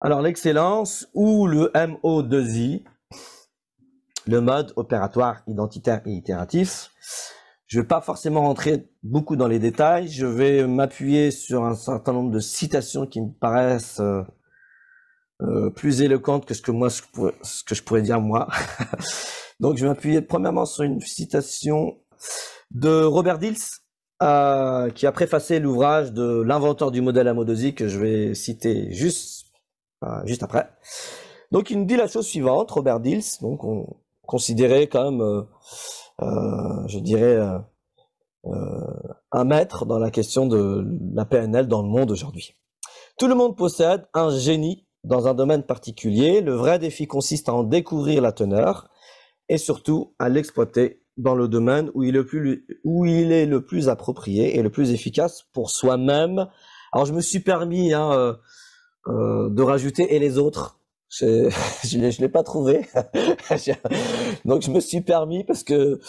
Alors l'excellence ou le MO2I, le mode opératoire identitaire et itératif. Je ne vais pas forcément rentrer beaucoup dans les détails, je vais m'appuyer sur un certain nombre de citations qui me paraissent euh, euh, plus éloquentes que ce que, moi, ce, que je pourrais dire moi. Donc je vais m'appuyer premièrement sur une citation de Robert Dills, euh, qui a préfacé l'ouvrage de l'inventeur du modèle Mo2i que je vais citer juste juste après. Donc il nous dit la chose suivante, Robert Dills, donc on considérait comme, euh, euh, je dirais, euh, un maître dans la question de la PNL dans le monde aujourd'hui. Tout le monde possède un génie dans un domaine particulier. Le vrai défi consiste à en découvrir la teneur et surtout à l'exploiter dans le domaine où il, est le plus, approprié et le plus efficace pour soi-même. Alors je me suis permis, hein, euh, de rajouter et les autres. Je ne l'ai pas trouvé. Donc je me suis permis parce que,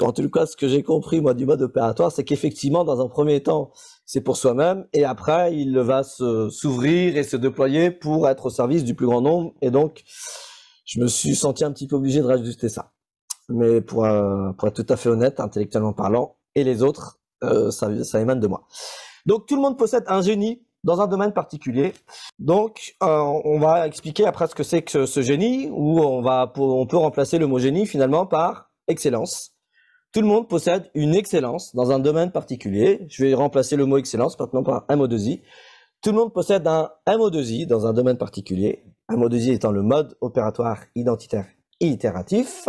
en tout cas, ce que j'ai compris moi du mode opératoire, c'est qu'effectivement, dans un premier temps, c'est pour soi-même et après, il va se s'ouvrir et se déployer pour être au service du plus grand nombre. Et donc, je me suis senti un petit peu obligé de rajouter ça. Mais pour, euh, pour être tout à fait honnête, intellectuellement parlant, et les autres, euh, ça, ça émane de moi. Donc tout le monde possède un génie dans un domaine particulier. Donc, euh, on va expliquer après ce que c'est que ce génie, où on, va, on peut remplacer le mot génie finalement par excellence. Tout le monde possède une excellence dans un domaine particulier. Je vais remplacer le mot excellence maintenant par MO2I. Tout le monde possède un MO2I dans un domaine particulier. MO2I étant le mode opératoire identitaire itératif.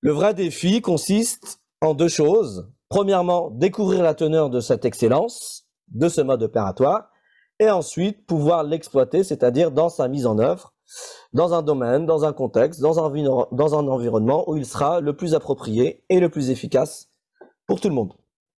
Le vrai défi consiste en deux choses. Premièrement, découvrir la teneur de cette excellence de ce mode opératoire, et ensuite pouvoir l'exploiter, c'est-à-dire dans sa mise en œuvre, dans un domaine, dans un contexte, dans un, dans un environnement où il sera le plus approprié et le plus efficace pour tout le monde.